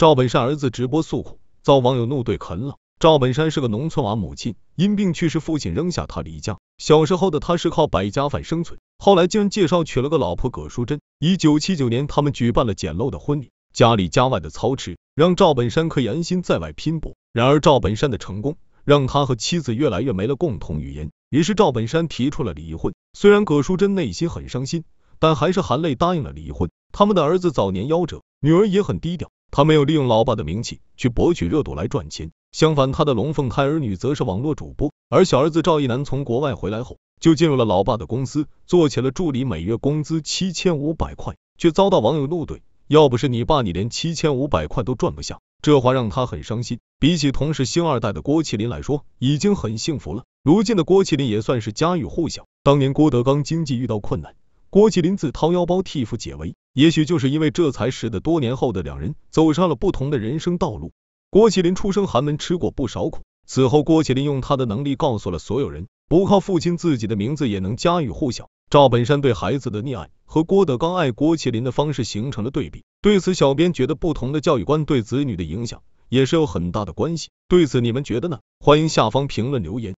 赵本山儿子直播诉苦，遭网友怒怼啃老。赵本山是个农村娃，母亲因病去世，父亲扔下他离家。小时候的他是靠百家饭生存，后来竟然介绍娶了个老婆葛淑珍。一九七九年，他们举办了简陋的婚礼，家里家外的操持，让赵本山可以安心在外拼搏。然而，赵本山的成功让他和妻子越来越没了共同语言，于是赵本山提出了离婚。虽然葛淑珍内心很伤心，但还是含泪答应了离婚。他们的儿子早年夭折，女儿也很低调。他没有利用老爸的名气去博取热度来赚钱，相反，他的龙凤胎儿女则是网络主播，而小儿子赵一楠从国外回来后就进入了老爸的公司做起了助理，每月工资七千五百块，却遭到网友怒怼，要不是你爸，你连七千五百块都赚不下。这话让他很伤心，比起同是星二代的郭麒麟来说，已经很幸福了。如今的郭麒麟也算是家喻户晓，当年郭德纲经济遇到困难，郭麒麟自掏腰包替父解围。也许就是因为这才使得多年后的两人走上了不同的人生道路。郭麒麟出生寒门，吃过不少苦，此后郭麒麟用他的能力告诉了所有人，不靠父亲自己的名字也能家喻户晓。赵本山对孩子的溺爱和郭德纲爱郭麒麟的方式形成了对比，对此小编觉得不同的教育观对子女的影响也是有很大的关系。对此你们觉得呢？欢迎下方评论留言。